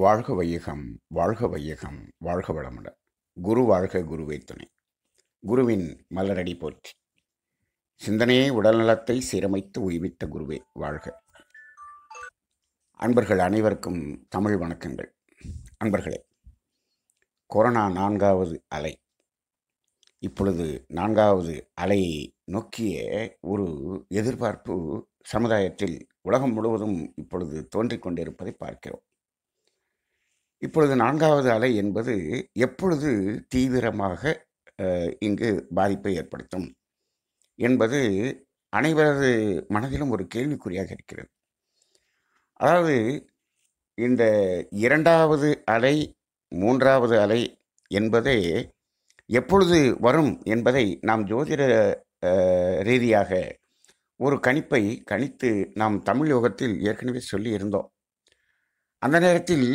வாழ்க வையகம் வாழ்க வையகம் வாழ்க வளமுடன் குரு வாழ்க குருவை துணை குருவின் மலரடி போற்றி சிந்தனையே உடல்நலத்தை சீரமைத்து உய்வித்த குருவே வாழ்க அன்பர்கள் அனைவருக்கும் தமிழ் வணக்கங்கள் அன்பர்களே கொரோனா நான்காவது அலை இப்பொழுது நான்காவது அலையை நோக்கிய ஒரு எதிர்பார்ப்பு சமுதாயத்தில் உலகம் முழுவதும் இப்பொழுது தோன்றிக் கொண்டிருப்பதை பார்க்கிறோம் இப்பொழுது நான்காவது அலை என்பது எப்பொழுது தீவிரமாக இங்கு பாதிப்பை ஏற்படுத்தும் என்பது அனைவரது மனதிலும் ஒரு கேள்விக்குறியாக இருக்கிறது அதாவது இந்த இரண்டாவது அலை மூன்றாவது அலை என்பதே எப்பொழுது வரும் என்பதை நாம் ஜோதிட ரீதியாக ஒரு கணிப்பை கணித்து நாம் தமிழ் யோகத்தில் ஏற்கனவே சொல்லியிருந்தோம் அந்த நேரத்தில்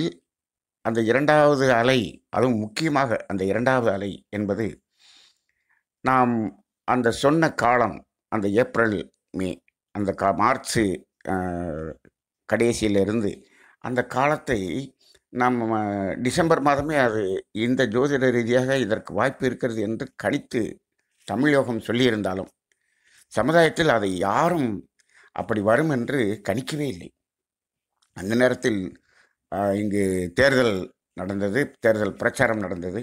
அந்த இரண்டாவது அலை அதுவும் முக்கியமாக அந்த இரண்டாவது அலை என்பது நாம் அந்த சொன்ன காலம் அந்த ஏப்ரல் மே அந்த கா மார்ச் கடைசியிலிருந்து அந்த காலத்தை நம்ம டிசம்பர் மாதமே அது இந்த ஜோதிட ரீதியாக இதற்கு வாய்ப்பு இருக்கிறது என்று கணித்து தமிழோகம் சொல்லியிருந்தாலும் சமுதாயத்தில் அதை யாரும் அப்படி வரும் என்று கணிக்கவே இல்லை அந்த நேரத்தில் இங்கு தேர்தல் நடந்தது தேர்தல் பிரச்சாரம் நடந்தது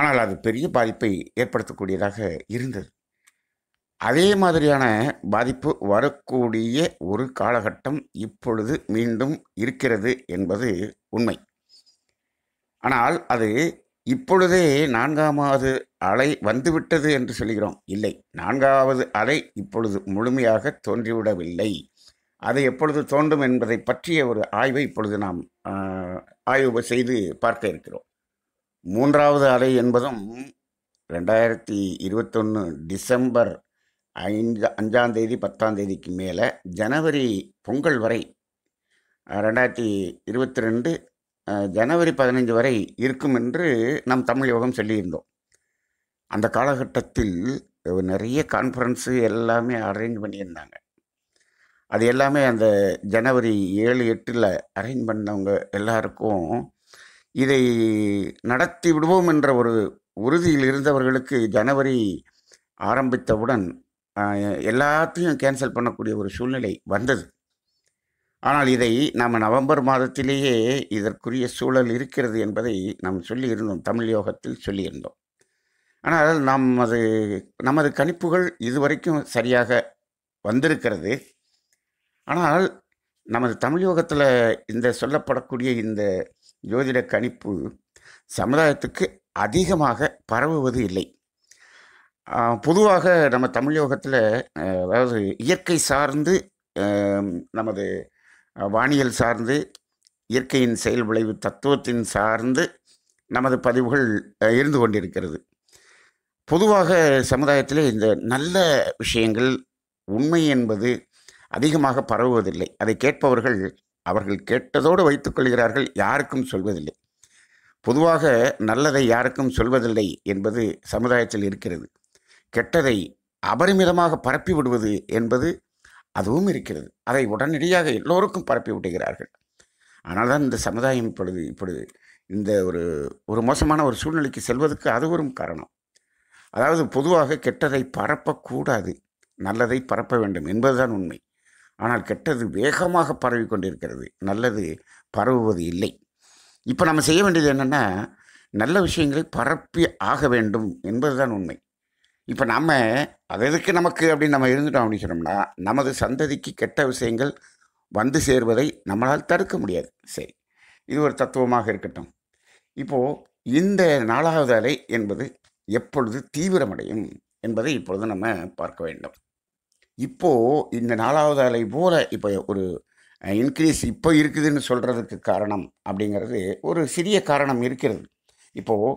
ஆனால் அது பெரிய பாதிப்பை ஏற்படுத்தக்கூடியதாக இருந்தது அதே மாதிரியான பாதிப்பு வரக்கூடிய ஒரு காலகட்டம் இப்பொழுது மீண்டும் இருக்கிறது என்பது உண்மை ஆனால் அது இப்பொழுதே நான்காமாவது அலை வந்துவிட்டது என்று சொல்கிறோம் இல்லை நான்காவது அலை இப்பொழுது முழுமையாக தோன்றிவிடவில்லை அது எப்பொழுது தோன்றும் என்பதை பற்றிய ஒரு ஆய்வை இப்பொழுது நாம் ஆய்வு செய்து பார்க்க இருக்கிறோம் மூன்றாவது அலை என்பதும் ரெண்டாயிரத்தி இருபத்தொன்று டிசம்பர் ஐந்து அஞ்சாம் தேதி பத்தாம் தேதிக்கு மேலே ஜனவரி பொங்கல் வரை ரெண்டாயிரத்தி இருபத்தி ரெண்டு ஜனவரி பதினைஞ்சு வரை இருக்கும் என்று நம் தமிழ் யோகம் சொல்லியிருந்தோம் அந்த காலகட்டத்தில் நிறைய கான்ஃபரன்ஸு எல்லாமே அரேஞ்ச் பண்ணியிருந்தாங்க அது எல்லாமே அந்த ஜனவரி ஏழு எட்டில் அரேஞ்ச் பண்ணவங்க எல்லாருக்கும் இதை நடத்தி விடுவோம் என்ற ஒரு உறுதியில் இருந்தவர்களுக்கு ஜனவரி ஆரம்பித்தவுடன் எல்லாத்தையும் கேன்சல் பண்ணக்கூடிய ஒரு சூழ்நிலை வந்தது ஆனால் இதை நாம் நவம்பர் மாதத்திலேயே இதற்குரிய சூழல் இருக்கிறது என்பதை நாம் சொல்லியிருந்தோம் தமிழ் யோகத்தில் சொல்லியிருந்தோம் ஆனால் நாம் அது நமது கணிப்புகள் இதுவரைக்கும் சரியாக வந்திருக்கிறது ஆனால் நமது தமிழ் யோகத்தில் இந்த சொல்லப்படக்கூடிய இந்த ஜோதிட கணிப்பு சமுதாயத்துக்கு அதிகமாக பரவுவது இல்லை பொதுவாக நம்ம தமிழ் யோகத்தில் அதாவது இயற்கை சார்ந்து நமது வானியல் சார்ந்து இயற்கையின் செயல் விளைவு தத்துவத்தின் சார்ந்து நமது பதிவுகள் இருந்து கொண்டிருக்கிறது பொதுவாக சமுதாயத்தில் இந்த நல்ல விஷயங்கள் உண்மை என்பது அதிகமாக பரவுவதில்லை அதை கேட்பவர்கள் அவர்கள் கேட்டதோடு வைத்துக்கொள்கிறார்கள் யாருக்கும் சொல்வதில்லை பொதுவாக நல்லதை யாருக்கும் சொல்வதில்லை என்பது சமுதாயத்தில் இருக்கிறது கெட்டதை அபரிமிதமாக பரப்பி விடுவது என்பது அதுவும் இருக்கிறது அதை உடனடியாக எல்லோருக்கும் பரப்பி விடுகிறார்கள் ஆனால் தான் இந்த சமுதாயம் இப்பொழுது இப்பொழுது இந்த ஒரு ஒரு மோசமான ஒரு சூழ்நிலைக்கு செல்வதற்கு அது ஒரு காரணம் அதாவது பொதுவாக கெட்டதை பரப்பக்கூடாது நல்லதை பரப்ப வேண்டும் என்பதுதான் உண்மை ஆனால் கெட்டது வேகமாக பரவி கொண்டிருக்கிறது நல்லது பரவுவது இல்லை இப்போ நம்ம செய்ய வேண்டியது என்னென்னா நல்ல விஷயங்களை பரப்பி ஆக வேண்டும் என்பதுதான் உண்மை இப்போ நம்ம அது எதுக்கு நமக்கு அப்படின்னு நம்ம இருந்துட்டோம் அப்படின்னு சொன்னோம்னா நமது சந்ததிக்கு கெட்ட விஷயங்கள் வந்து சேர்வதை நம்மளால் தடுக்க முடியாது சரி இது ஒரு தத்துவமாக இருக்கட்டும் இப்போது இந்த நாலாவது அலை என்பது எப்பொழுது தீவிரமடையும் என்பதை இப்பொழுது நம்ம பார்க்க வேண்டும் இப்போது இந்த நாலாவது அலை போல் இப்போ ஒரு இன்க்ரீஸ் இப்போ இருக்குதுன்னு சொல்கிறதுக்கு காரணம் அப்படிங்கிறது ஒரு சிறிய காரணம் இருக்கிறது இப்போது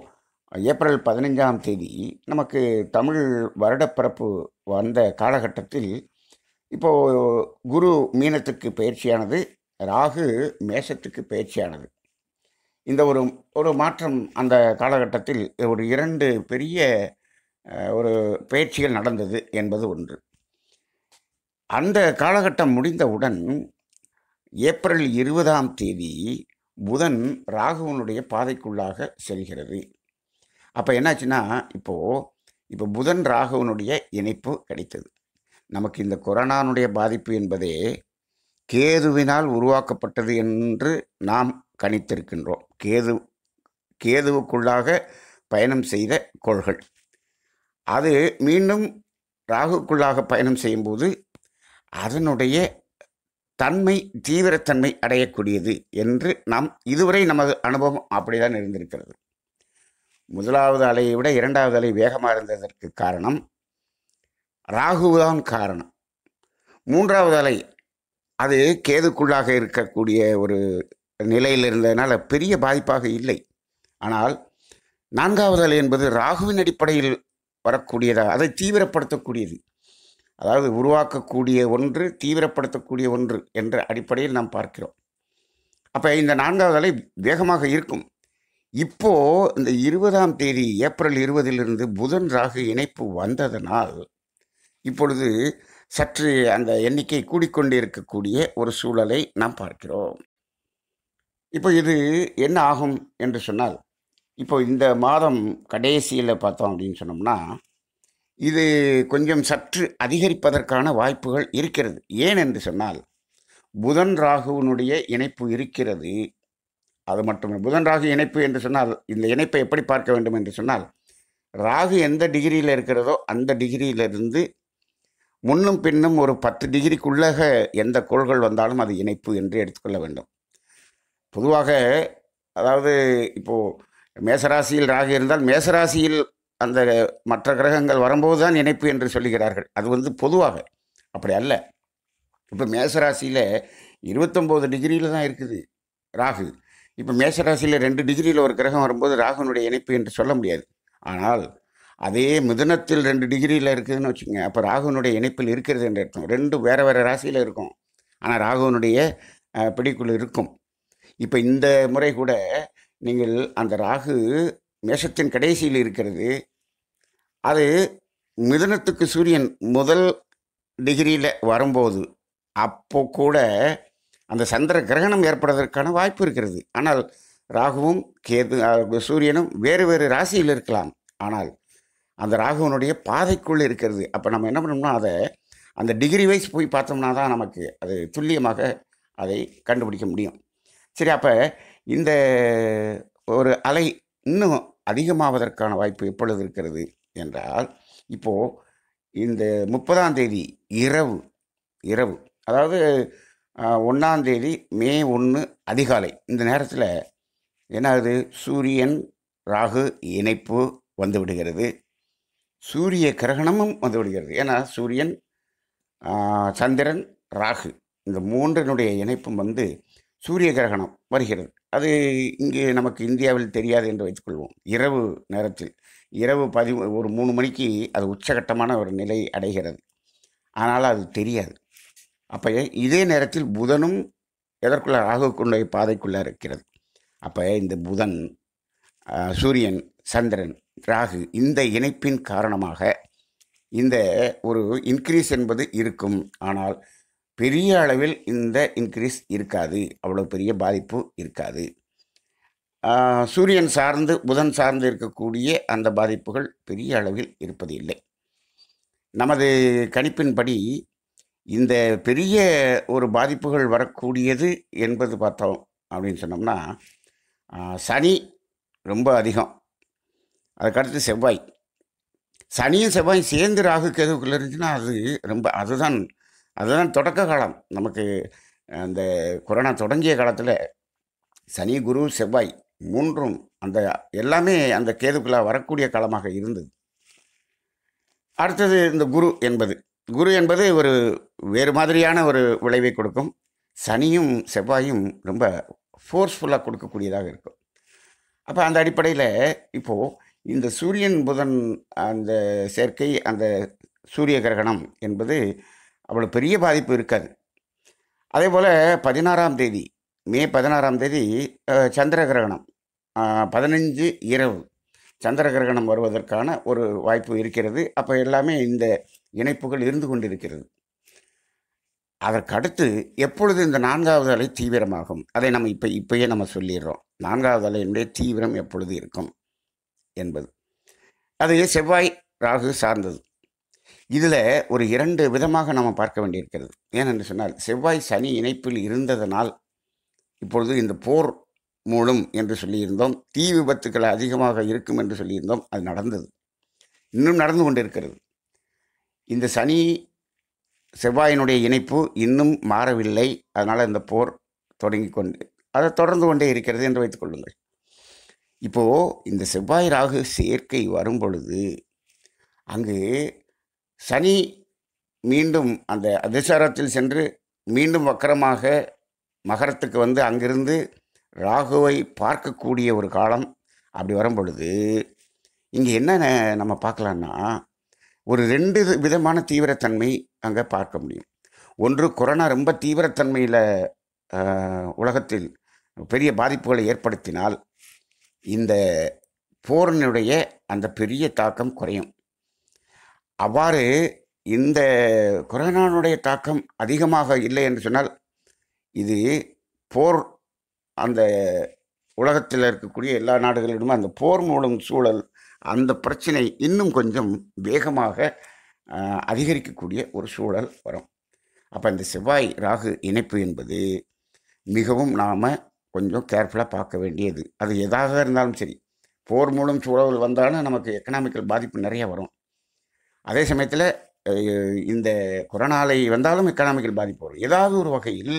ஏப்ரல் பதினைஞ்சாம் தேதி நமக்கு தமிழ் வருடப்பிறப்பு வந்த காலகட்டத்தில் இப்போது குரு மீனத்துக்கு பயிற்சியானது ராகு மேஷத்துக்கு பயிற்சியானது இந்த ஒரு ஒரு மாற்றம் அந்த காலகட்டத்தில் ஒரு இரண்டு பெரிய ஒரு பயிற்சிகள் நடந்தது என்பது ஒன்று அந்த காலகட்டம் முடிந்தவுடன் ஏப்ரல் இருபதாம் தேதி புதன் ராகுவனுடைய பாதைக்குள்ளாக செல்கிறது அப்போ என்னாச்சுன்னா இப்போது இப்போ புதன் ராகுவனுடைய இணைப்பு கிடைத்தது நமக்கு இந்த கொரோனானுடைய பாதிப்பு என்பதே கேதுவினால் உருவாக்கப்பட்டது என்று நாம் கணித்திருக்கின்றோம் கேது கேதுவுக்குள்ளாக பயணம் செய்த கோள்கள் அது மீண்டும் ராகுக்குள்ளாக பயணம் செய்யும்போது அதனுடைய தன்மை தீவிரத்தன்மை அடையக்கூடியது என்று நாம் இதுவரை நமது அனுபவம் அப்படிதான் இருந்திருக்கிறது முதலாவது அலையை விட இரண்டாவது அலை வேகமாக இருந்ததற்கு காரணம் ராகுதான் காரணம் மூன்றாவது அலை அது கேதுக்குள்ளாக இருக்கக்கூடிய ஒரு நிலையில் இருந்ததுனால பெரிய பாதிப்பாக இல்லை ஆனால் நான்காவது அலை என்பது ராகுவின் அடிப்படையில் வரக்கூடியதாக அதை தீவிரப்படுத்தக்கூடியது அதாவது உருவாக்கக்கூடிய ஒன்று தீவிரப்படுத்தக்கூடிய ஒன்று என்ற அடிப்படையில் நாம் பார்க்கிறோம் அப்போ இந்த நான்காவது அலை வேகமாக இருக்கும் இப்போது இந்த இருபதாம் தேதி ஏப்ரல் இருபதிலிருந்து புதன் ராகு இணைப்பு வந்ததனால் இப்பொழுது சற்று அந்த எண்ணிக்கை கூடிக்கொண்டு இருக்கக்கூடிய ஒரு சூழலை நாம் பார்க்கிறோம் இப்போ இது என்ன ஆகும் என்று சொன்னால் இப்போ இந்த மாதம் கடைசியில் பார்த்தோம் அப்படின்னு சொன்னோம்னா இது கொஞ்சம் சற்று அதிகரிப்பதற்கான வாய்ப்புகள் இருக்கிறது ஏன் என்று சொன்னால் புதன் ராகுவனுடைய இணைப்பு இருக்கிறது அது மட்டுமே புதன் ராகு இணைப்பு என்று சொன்னால் இந்த இணைப்பை எப்படி பார்க்க வேண்டும் என்று சொன்னால் ராகு எந்த டிகிரியில் இருக்கிறதோ அந்த டிகிரியிலிருந்து முன்னும் பின்னும் ஒரு பத்து டிகிரிக்குள்ளாக எந்த கோள்கள் வந்தாலும் அது இணைப்பு என்று எடுத்துக்கொள்ள வேண்டும் பொதுவாக அதாவது இப்போது மேசராசியில் ராகு இருந்தால் மேசராசியில் அந்த மற்ற கிரகங்கள் வரும்போது தான் இணைப்பு என்று சொல்லுகிறார்கள் அது வந்து பொதுவாக அப்படி அல்ல இப்போ மேசராசியில் இருபத்தொம்போது டிகிரியில் தான் இருக்குது ராகு இப்போ மேசராசியில் ரெண்டு டிகிரியில் ஒரு கிரகம் வரும்போது ராகுனுடைய இணைப்பு என்று சொல்ல முடியாது ஆனால் அதே மிதனத்தில் ரெண்டு டிகிரியில் இருக்குதுன்னு வச்சுக்கோங்க அப்போ ராகுனுடைய இணைப்பில் இருக்கிறது என்று அர்த்தம் ரெண்டும் வேறு வேறு ராசியில் இருக்கும் ஆனால் ராகுனுடைய பிடிக்குள் இருக்கும் இப்போ இந்த முறை கூட நீங்கள் அந்த ராகு மேஷத்தின் கடைசியில் இருக்கிறது அது மிதுனத்துக்கு சூரியன் முதல் டிகிரியில் வரும்போது அப்போ கூட அந்த சந்திர கிரகணம் ஏற்படுவதற்கான வாய்ப்பு இருக்கிறது ஆனால் ராகுவும் கேது சூரியனும் வேறு வேறு ராசியில் இருக்கலாம் ஆனால் அந்த ராகுவனுடைய பாதைக்குள் இருக்கிறது அப்போ நம்ம என்ன பண்ணோம்னா அதை அந்த டிகிரி வைஸ் போய் பார்த்தோம்னா தான் நமக்கு அது துல்லியமாக அதை கண்டுபிடிக்க முடியும் சரி அப்போ இந்த ஒரு அலை இன்னும் அதிகமாவதற்கான வாய்ப்பு எப்பொழுது இருக்கிறது என்றால் இப்போது இந்த முப்பதாம் தேதி இரவு இரவு அதாவது ஒன்றாம் தேதி மே ஒன்று அதிகாலை இந்த நேரத்தில் என்னது சூரியன் ராகு இணைப்பு வந்துவிடுகிறது சூரிய கிரகணமும் வந்துவிடுகிறது ஏன்னா சூரியன் சந்திரன் ராகு இந்த மூன்றினுடைய இணைப்பும் வந்து சூரிய கிரகணம் வருகிறது அது இங்கே நமக்கு இந்தியாவில் தெரியாது என்று வைத்துக்கொள்வோம் இரவு நேரத்தில் இரவு பதி ஒரு மூணு மணிக்கு அது உச்சகட்டமான ஒரு நிலை அடைகிறது ஆனால் அது தெரியாது அப்போ இதே நேரத்தில் புதனும் எதற்குள்ள ராகுக்குள்ளே பாதைக்குள்ளே இருக்கிறது அப்போ இந்த புதன் சூரியன் சந்திரன் ராகு இந்த இணைப்பின் காரணமாக இந்த ஒரு இன்க்ரீஸ் என்பது இருக்கும் ஆனால் பெரிய அளவில் இந்த இன்க்ரீஸ் இருக்காது அவ்வளோ பெரிய பாதிப்பு இருக்காது சூரியன் சார்ந்து புதன் சார்ந்து இருக்கக்கூடிய அந்த பாதிப்புகள் பெரிய அளவில் இருப்பது இல்லை நமது கணிப்பின்படி இந்த பெரிய ஒரு பாதிப்புகள் வரக்கூடியது என்பது பார்த்தோம் அப்படின்னு சொன்னோம்னா சனி ரொம்ப அதிகம் அதுக்கடுத்து செவ்வாய் சனியும் செவ்வாய் சேர்ந்து ராகு கேதுக்குள்ளே இருந்துச்சுன்னா அது ரொம்ப அதுதான் அதுதான் தொடக்க காலம் நமக்கு அந்த கொரோனா தொடங்கிய காலத்தில் சனி குரு செவ்வாய் மூன்றும் அந்த எல்லாமே அந்த கேதுக்குள்ளாக வரக்கூடிய காலமாக இருந்தது அடுத்தது இந்த குரு என்பது குரு என்பது ஒரு வேறு மாதிரியான ஒரு விளைவை கொடுக்கும் சனியும் செவ்வாயும் ரொம்ப ஃபோர்ஸ்ஃபுல்லாக கொடுக்கக்கூடியதாக இருக்கும் அப்போ அந்த அடிப்படையில் இப்போது இந்த சூரியன் புதன் அந்த சேர்க்கை அந்த சூரிய கிரகணம் என்பது அவ்வளோ பெரிய பாதிப்பு இருக்காது அதே போல் பதினாறாம் தேதி மே பதினாறாம் தேதி சந்திர கிரகணம் பதினஞ்சு இரவு சந்திர கிரகணம் வருவதற்கான ஒரு வாய்ப்பு இருக்கிறது அப்போ எல்லாமே இந்த இணைப்புகள் இருந்து கொண்டிருக்கிறது அதற்கடுத்து எப்பொழுது இந்த நான்காவது அலை தீவிரமாகும் அதை நம்ம இப்போ இப்போயே நம்ம சொல்லிடுறோம் நான்காவது அலையினுடைய தீவிரம் எப்பொழுது இருக்கும் என்பது அது செவ்வாய் ராகு சார்ந்தது இதில் ஒரு இரண்டு விதமாக நாம் பார்க்க வேண்டியிருக்கிறது ஏனென்று சொன்னால் செவ்வாய் சனி இணைப்பில் இருந்ததனால் இப்பொழுது இந்த போர் மூலம் என்று சொல்லியிருந்தோம் தீ விபத்துக்கள் அதிகமாக இருக்கும் என்று சொல்லியிருந்தோம் அது நடந்தது இன்னும் நடந்து கொண்டிருக்கிறது இந்த சனி செவ்வாயினுடைய இணைப்பு இன்னும் மாறவில்லை அதனால் இந்த போர் தொடங்கி கொண்டு அதை தொடர்ந்து கொண்டே இருக்கிறது என்று வைத்துக்கொள்ளுங்கள் இப்போது இந்த செவ்வாய் ராகு சேர்க்கை வரும் பொழுது அங்கு சனி மீண்டும் அந்த அதிசாரத்தில் சென்று மீண்டும் வக்கரமாக மகரத்துக்கு வந்து அங்கிருந்து ராகுவை பார்க்கக்கூடிய ஒரு காலம் அப்படி வரும் பொழுது இங்கே என்னென்ன நம்ம பார்க்கலான்னா ஒரு ரெண்டு விதமான தீவிரத்தன்மை அங்கே பார்க்க முடியும் ஒன்று கொரோனா ரொம்ப தீவிரத்தன்மையில் உலகத்தில் பெரிய பாதிப்புகளை ஏற்படுத்தினால் இந்த போரனுடைய அந்த பெரிய தாக்கம் குறையும் அவ்வாறு இந்த கொரோனானுடைய தாக்கம் அதிகமாக இல்லை என்று சொன்னால் இது போர் அந்த உலகத்தில் இருக்கக்கூடிய எல்லா நாடுகளிடமும் அந்த போர் மூலம் சூழல் அந்த பிரச்சனை இன்னும் கொஞ்சம் வேகமாக அதிகரிக்கக்கூடிய ஒரு சூழல் வரும் அப்போ இந்த செவ்வாய் ராகு இணைப்பு என்பது மிகவும் நாம் கொஞ்சம் கேர்ஃபுல்லாக பார்க்க வேண்டியது அது எதாக இருந்தாலும் சரி போர் மூலம் சூழல் வந்தாலும் நமக்கு எக்கனாமிக்கல் பாதிப்பு நிறைய வரும் அதே சமயத்தில் இந்த கொரோனாலை வந்தாலும் எக்கனாமிக்கல் பாதிப்பு வரும் ஏதாவது ஒரு வகையில்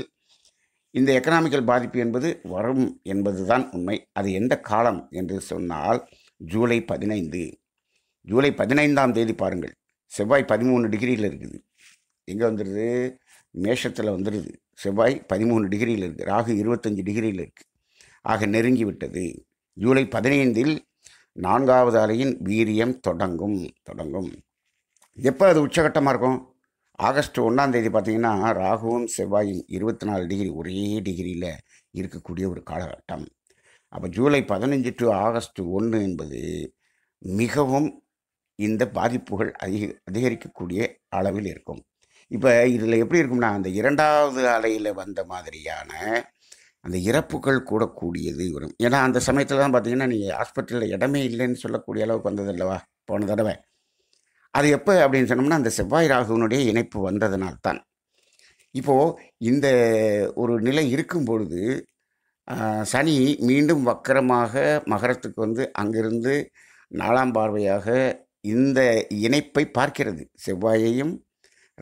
இந்த எக்கனாமிக்கல் பாதிப்பு என்பது வரும் என்பது தான் உண்மை அது எந்த காலம் என்று சொன்னால் ஜூலை பதினைந்து ஜூலை பதினைந்தாம் தேதி பாருங்கள் செவ்வாய் பதிமூணு டிகிரியில் இருக்குது எங்கே வந்துடுது மேஷத்தில் வந்துடுது செவ்வாய் பதிமூணு டிகிரியில் இருக்குது ராகு இருபத்தஞ்சி டிகிரியில் இருக்குது ஆக நெருங்கி விட்டது ஜூலை பதினைந்தில் நான்காவது அலையின் வீரியம் தொடங்கும் தொடங்கும் எப்போ அது உச்சகட்டமாக இருக்கும் ஆகஸ்ட் ஒன்றாந்தேதி பார்த்திங்கன்னா ராகுவும் செவ்வாயும் இருபத்தி நாலு டிகிரி ஒரே டிகிரியில் இருக்கக்கூடிய ஒரு காலகட்டம் அப்போ ஜூலை பதினஞ்சு டு ஆகஸ்ட் ஒன்று என்பது மிகவும் இந்த பாதிப்புகள் அதிக அதிகரிக்கக்கூடிய அளவில் இருக்கும் இப்போ இதில் எப்படி இருக்கும்னா அந்த இரண்டாவது அலையில் வந்த மாதிரியான அந்த இறப்புகள் கூடக்கூடியது வரும் ஏன்னா அந்த சமயத்தில் தான் பார்த்திங்கன்னா நீங்கள் ஹாஸ்பிட்டலில் இடமே இல்லைன்னு சொல்லக்கூடிய அளவுக்கு வந்தது அல்லவா போன தடவை அது எப்போ அப்படின்னு சொன்னோம்னா அந்த செவ்வாய் ராகுவனுடைய இணைப்பு வந்ததுனால்தான் இப்போது இந்த ஒரு நிலை இருக்கும் பொழுது சனி மீண்டும் வக்கரமாக மகரத்துக்கு வந்து அங்கிருந்து நாலாம் பார்வையாக இந்த இணைப்பை பார்க்கிறது செவ்வாயையும்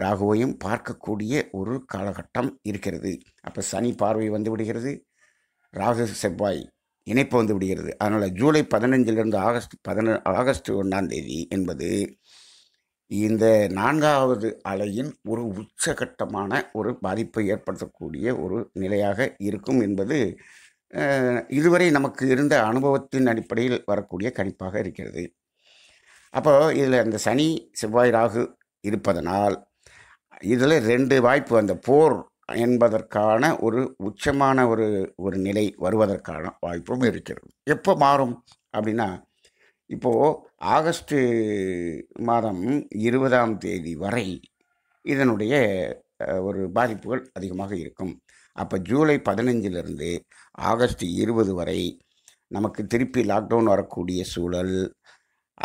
ராகுவையும் பார்க்கக்கூடிய ஒரு காலகட்டம் இருக்கிறது அப்போ சனி பார்வை வந்து விடுகிறது ராகு செவ்வாய் இணைப்பு வந்து விடுகிறது அதனால் ஜூலை பதினஞ்சிலிருந்து ஆகஸ்ட் பதின ஆகஸ்ட் ஒன்றாம் தேதி என்பது இந்த நான்காவது அலையின் ஒரு உச்சகட்டமான ஒரு பாதிப்பை ஏற்படுத்தக்கூடிய ஒரு நிலையாக இருக்கும் என்பது இதுவரை நமக்கு இருந்த அனுபவத்தின் அடிப்படையில் வரக்கூடிய கணிப்பாக இருக்கிறது அப்போ இதில் அந்த சனி செவ்வாய் ராகு இருப்பதனால் இதில் ரெண்டு வாய்ப்பு அந்த போர் என்பதற்கான ஒரு உச்சமான ஒரு ஒரு நிலை வருவதற்கான வாய்ப்பும் இருக்கிறது எப்போ மாறும் அப்படின்னா இப்போது ஆகஸ்ட்டு மாதம் இருபதாம் தேதி வரை இதனுடைய ஒரு பாதிப்புகள் அதிகமாக இருக்கும் அப்போ ஜூலை பதினஞ்சிலிருந்து ஆகஸ்ட் இருபது வரை நமக்கு திருப்பி லாக்டவுன் வரக்கூடிய சூழல்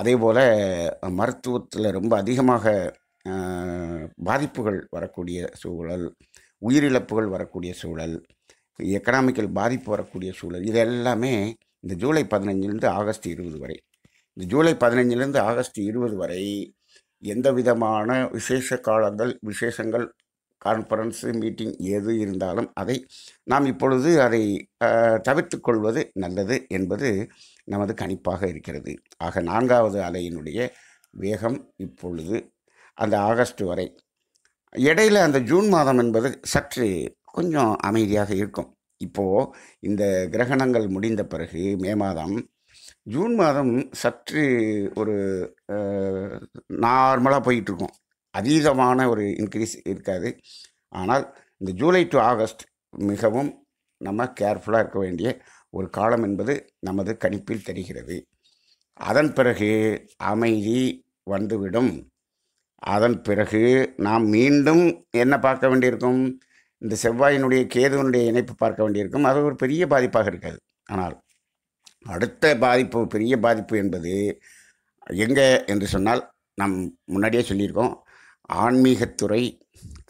அதே போல் மருத்துவத்தில் ரொம்ப அதிகமாக பாதிப்புகள் வரக்கூடிய சூழல் உயிரிழப்புகள் வரக்கூடிய சூழல் எக்கனாமிக்கல் பாதிப்பு வரக்கூடிய சூழல் இது எல்லாமே இந்த ஜூலை பதினஞ்சிலிருந்து ஆகஸ்ட் இருபது வரை இந்த ஜூலை பதினைஞ்சிலேருந்து ஆகஸ்ட் இருபது வரை எந்த விதமான விசேஷ காலங்கள் விசேஷங்கள் கான்ஃபரன்ஸு மீட்டிங் எது இருந்தாலும் அதை நாம் இப்பொழுது அதை தவிர்த்து கொள்வது நல்லது என்பது நமது கணிப்பாக இருக்கிறது ஆக நான்காவது அலையினுடைய வேகம் இப்பொழுது அந்த ஆகஸ்ட் வரை இடையில் அந்த ஜூன் மாதம் என்பது சற்று கொஞ்சம் அமைதியாக இருக்கும் இப்போது இந்த கிரகணங்கள் முடிந்த பிறகு மே மாதம் ஜூன் மாதம் சற்று ஒரு நார்மலாக போயிட்டுருக்கும் அதீதமான ஒரு இன்க்ரீஸ் இருக்காது ஆனால் இந்த ஜூலை டு ஆகஸ்ட் மிகவும் நம்ம கேர்ஃபுல்லாக இருக்க வேண்டிய ஒரு காலம் என்பது நமது கணிப்பில் தெரிகிறது அதன் பிறகு அமைதி வந்துவிடும் அதன் பிறகு நாம் மீண்டும் என்ன பார்க்க வேண்டியிருக்கும் இந்த செவ்வாயினுடைய கேதுவனுடைய இணைப்பு பார்க்க வேண்டியிருக்கும் அது ஒரு பெரிய பாதிப்பாக இருக்காது ஆனால் அடுத்த பாதிப்பு பெரிய பாதிப்பு என்பது எங்கே என்று சொன்னால் நம் முன்னாடியே சொல்லியிருக்கோம் ஆன்மீகத்துறை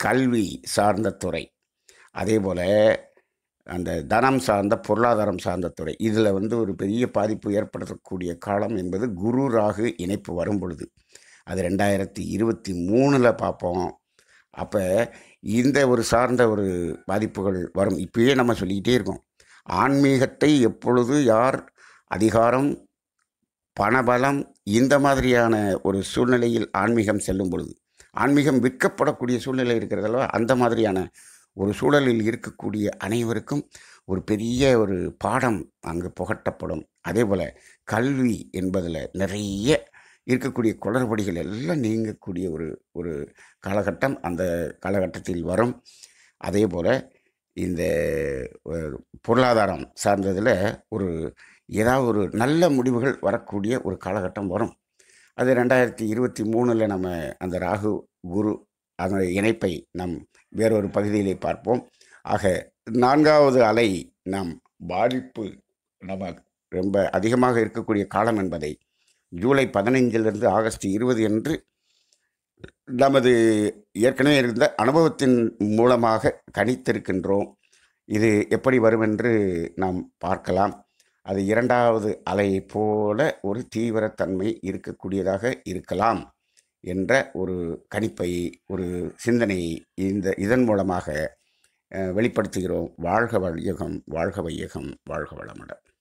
கல்வி சார்ந்த துறை அதே போல் அந்த தனம் சார்ந்த பொருளாதாரம் சார்ந்த துறை இதில் வந்து ஒரு பெரிய பாதிப்பு ஏற்படுத்தக்கூடிய காலம் என்பது குரு ராகு இணைப்பு வரும் பொழுது அது ரெண்டாயிரத்தி இருபத்தி மூணில் பார்ப்போம் அப்போ இந்த ஒரு சார்ந்த ஒரு பாதிப்புகள் வரும் இப்பயே நம்ம சொல்லிக்கிட்டே இருக்கோம் ஆன்மீகத்தை எப்பொழுது யார் அதிகாரம் பணபலம் இந்த மாதிரியான ஒரு சூழ்நிலையில் ஆன்மீகம் செல்லும் பொழுது ஆன்மீகம் விற்கப்படக்கூடிய சூழ்நிலை இருக்கிறதல்லவா அந்த மாதிரியான ஒரு சூழலில் இருக்கக்கூடிய அனைவருக்கும் ஒரு பெரிய ஒரு பாடம் அங்கு புகட்டப்படும் அதே போல் கல்வி என்பதில் நிறைய இருக்கக்கூடிய குளறுபடிகள் எல்லாம் நீங்கக்கூடிய ஒரு ஒரு காலகட்டம் அந்த காலகட்டத்தில் வரும் அதே போல் இந்த பொருளாதாரம் சார்ந்ததில் ஒரு ஏதாவது ஒரு நல்ல முடிவுகள் வரக்கூடிய ஒரு காலகட்டம் வரும் அது ரெண்டாயிரத்தி இருபத்தி மூணில் நம்ம அந்த ராகு குரு அதனுடைய இணைப்பை நாம் வேறொரு பகுதியிலே பார்ப்போம் ஆக நான்காவது அலை நாம் பாதிப்பு நம்ம ரொம்ப அதிகமாக இருக்கக்கூடிய காலம் என்பதை ஜூலை பதினைஞ்சிலிருந்து ஆகஸ்ட் இருபது என்று நமது ஏற்கனவே இருந்த அனுபவத்தின் மூலமாக கணித்திருக்கின்றோம் இது எப்படி வரும் என்று நாம் பார்க்கலாம் அது இரண்டாவது அலையை போல ஒரு தீவிரத்தன்மை இருக்கக்கூடியதாக இருக்கலாம் என்ற ஒரு கணிப்பை ஒரு சிந்தனையை இந்த இதன் மூலமாக வெளிப்படுத்துகிறோம் வாழ்க வையகம் வாழ்க வையகம் வாழ்க வளமுடன்